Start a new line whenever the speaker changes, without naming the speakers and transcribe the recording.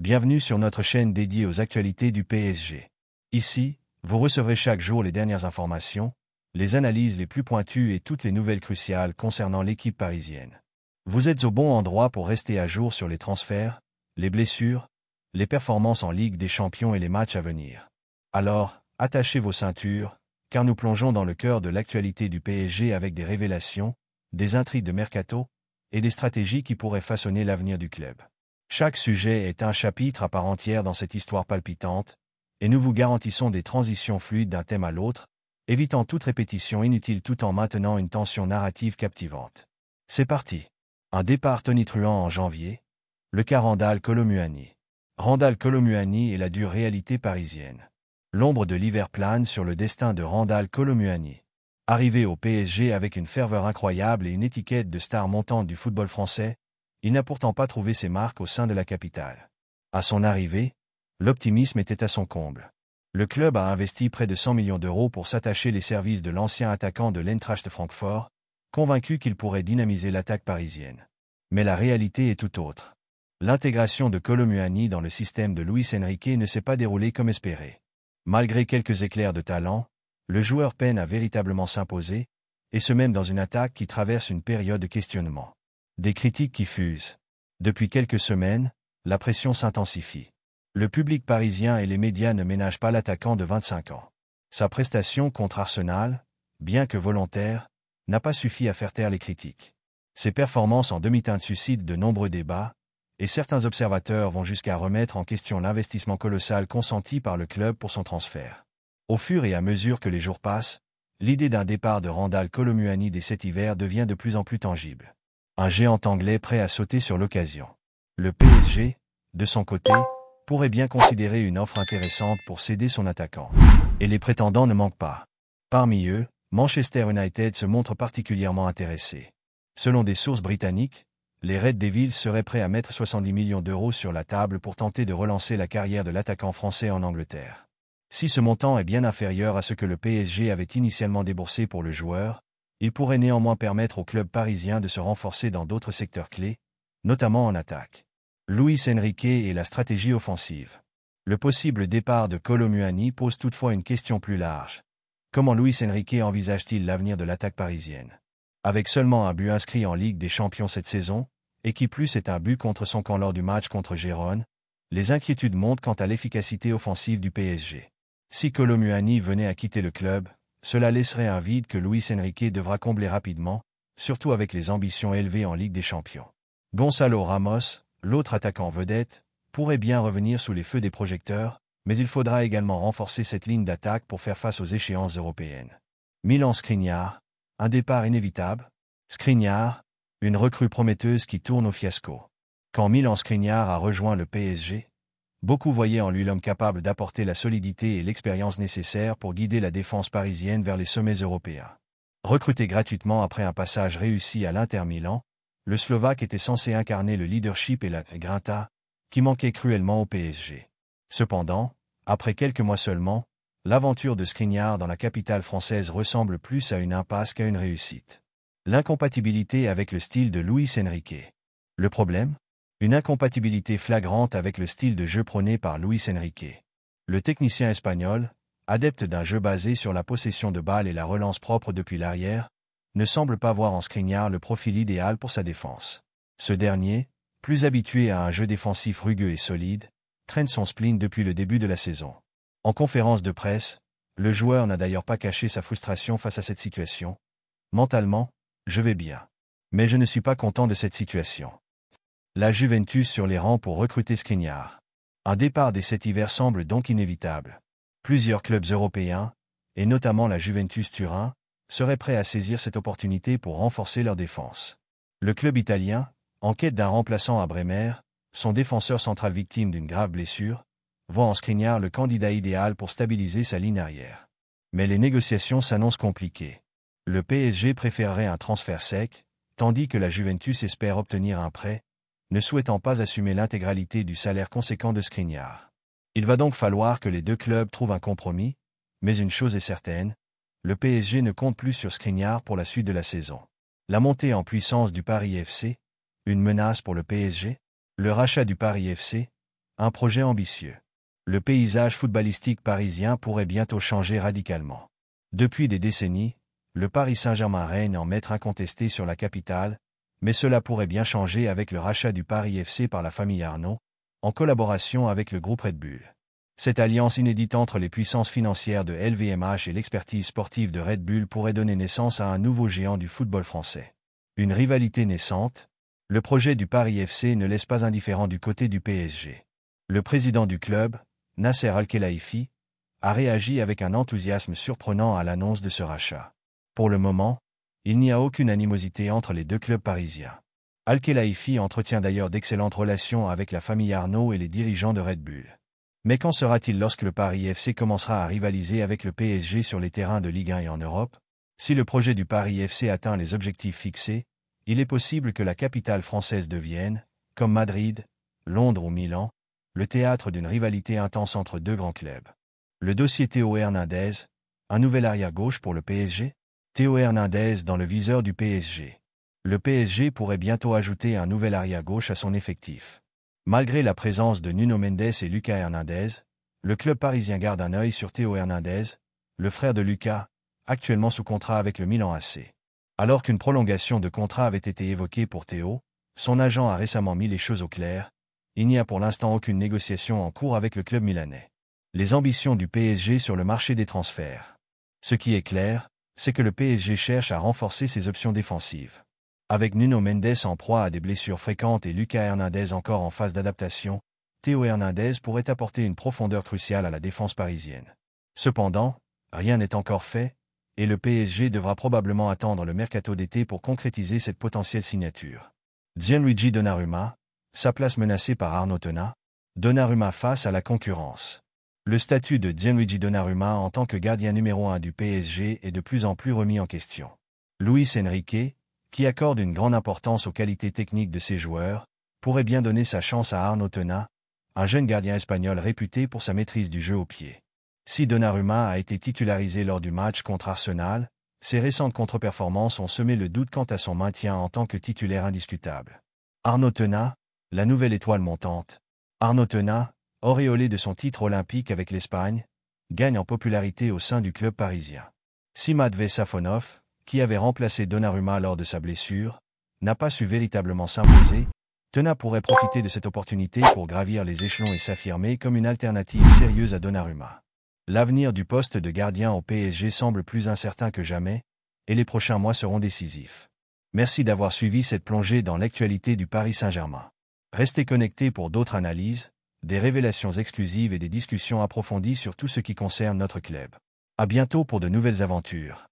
Bienvenue sur notre chaîne dédiée aux actualités du PSG. Ici, vous recevrez chaque jour les dernières informations, les analyses les plus pointues et toutes les nouvelles cruciales concernant l'équipe parisienne. Vous êtes au bon endroit pour rester à jour sur les transferts, les blessures, les performances en Ligue des Champions et les matchs à venir. Alors, attachez vos ceintures, car nous plongeons dans le cœur de l'actualité du PSG avec des révélations, des intrigues de mercato et des stratégies qui pourraient façonner l'avenir du club. Chaque sujet est un chapitre à part entière dans cette histoire palpitante, et nous vous garantissons des transitions fluides d'un thème à l'autre, évitant toute répétition inutile tout en maintenant une tension narrative captivante. C'est parti. Un départ tonitruant en janvier. Le cas Randall Colomuani. Randall Colomuani et la dure réalité parisienne. L'ombre de l'hiver plane sur le destin de Randall Colomuani. Arrivé au PSG avec une ferveur incroyable et une étiquette de star montante du football français, il n'a pourtant pas trouvé ses marques au sein de la capitale. À son arrivée, l'optimisme était à son comble. Le club a investi près de 100 millions d'euros pour s'attacher les services de l'ancien attaquant de de Francfort, convaincu qu'il pourrait dynamiser l'attaque parisienne. Mais la réalité est tout autre. L'intégration de Colomuani dans le système de Luis Enrique ne s'est pas déroulée comme espéré. Malgré quelques éclairs de talent, le joueur peine à véritablement s'imposer, et ce même dans une attaque qui traverse une période de questionnement. Des critiques qui fusent. Depuis quelques semaines, la pression s'intensifie. Le public parisien et les médias ne ménagent pas l'attaquant de 25 ans. Sa prestation contre Arsenal, bien que volontaire, n'a pas suffi à faire taire les critiques. Ses performances en demi-teinte suscitent de nombreux débats, et certains observateurs vont jusqu'à remettre en question l'investissement colossal consenti par le club pour son transfert. Au fur et à mesure que les jours passent, l'idée d'un départ de Randall Colomuani dès cet hiver devient de plus en plus tangible un géant anglais prêt à sauter sur l'occasion. Le PSG, de son côté, pourrait bien considérer une offre intéressante pour céder son attaquant. Et les prétendants ne manquent pas. Parmi eux, Manchester United se montre particulièrement intéressé. Selon des sources britanniques, les Red Devils seraient prêts à mettre 70 millions d'euros sur la table pour tenter de relancer la carrière de l'attaquant français en Angleterre. Si ce montant est bien inférieur à ce que le PSG avait initialement déboursé pour le joueur, il pourrait néanmoins permettre au club parisien de se renforcer dans d'autres secteurs clés, notamment en attaque. Luis Enrique et la stratégie offensive. Le possible départ de Colomuani pose toutefois une question plus large. Comment Luis Enrique envisage-t-il l'avenir de l'attaque parisienne Avec seulement un but inscrit en Ligue des Champions cette saison, et qui plus est un but contre son camp lors du match contre Gérone, les inquiétudes montent quant à l'efficacité offensive du PSG. Si Colomuani venait à quitter le club, cela laisserait un vide que Luis Enrique devra combler rapidement, surtout avec les ambitions élevées en Ligue des Champions. Gonzalo Ramos, l'autre attaquant vedette, pourrait bien revenir sous les feux des projecteurs, mais il faudra également renforcer cette ligne d'attaque pour faire face aux échéances européennes. Milan Skriniar, un départ inévitable. Skriniar, une recrue prometteuse qui tourne au fiasco. Quand Milan Skriniar a rejoint le PSG, beaucoup voyaient en lui l'homme capable d'apporter la solidité et l'expérience nécessaires pour guider la défense parisienne vers les sommets européens. Recruté gratuitement après un passage réussi à l'Inter Milan, le Slovaque était censé incarner le leadership et la grinta, qui manquaient cruellement au PSG. Cependant, après quelques mois seulement, l'aventure de Skriniar dans la capitale française ressemble plus à une impasse qu'à une réussite. L'incompatibilité avec le style de louis Enrique. Le problème une incompatibilité flagrante avec le style de jeu prôné par Luis Enrique. Le technicien espagnol, adepte d'un jeu basé sur la possession de balles et la relance propre depuis l'arrière, ne semble pas voir en Skriniar le profil idéal pour sa défense. Ce dernier, plus habitué à un jeu défensif rugueux et solide, traîne son spleen depuis le début de la saison. En conférence de presse, le joueur n'a d'ailleurs pas caché sa frustration face à cette situation. Mentalement, je vais bien. Mais je ne suis pas content de cette situation la Juventus sur les rangs pour recruter Skriniar. Un départ des cet hiver semble donc inévitable. Plusieurs clubs européens, et notamment la Juventus Turin, seraient prêts à saisir cette opportunité pour renforcer leur défense. Le club italien, en quête d'un remplaçant à Bremer, son défenseur central victime d'une grave blessure, voit en Skriniar le candidat idéal pour stabiliser sa ligne arrière. Mais les négociations s'annoncent compliquées. Le PSG préférerait un transfert sec, tandis que la Juventus espère obtenir un prêt, ne souhaitant pas assumer l'intégralité du salaire conséquent de Skriniar. Il va donc falloir que les deux clubs trouvent un compromis, mais une chose est certaine, le PSG ne compte plus sur Skriniar pour la suite de la saison. La montée en puissance du Paris FC, une menace pour le PSG, le rachat du Paris FC, un projet ambitieux. Le paysage footballistique parisien pourrait bientôt changer radicalement. Depuis des décennies, le Paris Saint-Germain règne en maître incontesté sur la capitale, mais cela pourrait bien changer avec le rachat du Paris FC par la famille Arnaud, en collaboration avec le groupe Red Bull. Cette alliance inédite entre les puissances financières de LVMH et l'expertise sportive de Red Bull pourrait donner naissance à un nouveau géant du football français. Une rivalité naissante, le projet du Paris FC ne laisse pas indifférent du côté du PSG. Le président du club, Nasser Al-Khelaifi, a réagi avec un enthousiasme surprenant à l'annonce de ce rachat. Pour le moment, il n'y a aucune animosité entre les deux clubs parisiens. al entretient d'ailleurs d'excellentes relations avec la famille Arnaud et les dirigeants de Red Bull. Mais quand sera-t-il lorsque le Paris FC commencera à rivaliser avec le PSG sur les terrains de Ligue 1 et en Europe Si le projet du Paris FC atteint les objectifs fixés, il est possible que la capitale française devienne, comme Madrid, Londres ou Milan, le théâtre d'une rivalité intense entre deux grands clubs. Le dossier Théo Hernandez, un nouvel arrière-gauche pour le PSG Théo Hernandez dans le viseur du PSG. Le PSG pourrait bientôt ajouter un nouvel arrière-gauche à son effectif. Malgré la présence de Nuno Mendes et Lucas Hernandez, le club parisien garde un œil sur Théo Hernandez, le frère de Lucas, actuellement sous contrat avec le Milan AC. Alors qu'une prolongation de contrat avait été évoquée pour Théo, son agent a récemment mis les choses au clair, il n'y a pour l'instant aucune négociation en cours avec le club milanais. Les ambitions du PSG sur le marché des transferts. Ce qui est clair, c'est que le PSG cherche à renforcer ses options défensives. Avec Nuno Mendes en proie à des blessures fréquentes et Lucas Hernandez encore en phase d'adaptation, Théo Hernandez pourrait apporter une profondeur cruciale à la défense parisienne. Cependant, rien n'est encore fait, et le PSG devra probablement attendre le mercato d'été pour concrétiser cette potentielle signature. Gianluigi Donnarumma, sa place menacée par Arnaud Tena, Donnarumma face à la concurrence le statut de Gianluigi Donnarumma en tant que gardien numéro 1 du PSG est de plus en plus remis en question. Luis Enrique, qui accorde une grande importance aux qualités techniques de ses joueurs, pourrait bien donner sa chance à Arnaud Tena, un jeune gardien espagnol réputé pour sa maîtrise du jeu au pied. Si Donnarumma a été titularisé lors du match contre Arsenal, ses récentes contre-performances ont semé le doute quant à son maintien en tant que titulaire indiscutable. Arnaud Tena, la nouvelle étoile montante. Arnaud Tena, auréolé de son titre olympique avec l'Espagne, gagne en popularité au sein du club parisien. Simadve Safonov, qui avait remplacé Donnarumma lors de sa blessure, n'a pas su véritablement s'imposer, Tena pourrait profiter de cette opportunité pour gravir les échelons et s'affirmer comme une alternative sérieuse à Donnarumma. L'avenir du poste de gardien au PSG semble plus incertain que jamais, et les prochains mois seront décisifs. Merci d'avoir suivi cette plongée dans l'actualité du Paris Saint-Germain. Restez connectés pour d'autres analyses, des révélations exclusives et des discussions approfondies sur tout ce qui concerne notre club. À bientôt pour de nouvelles aventures.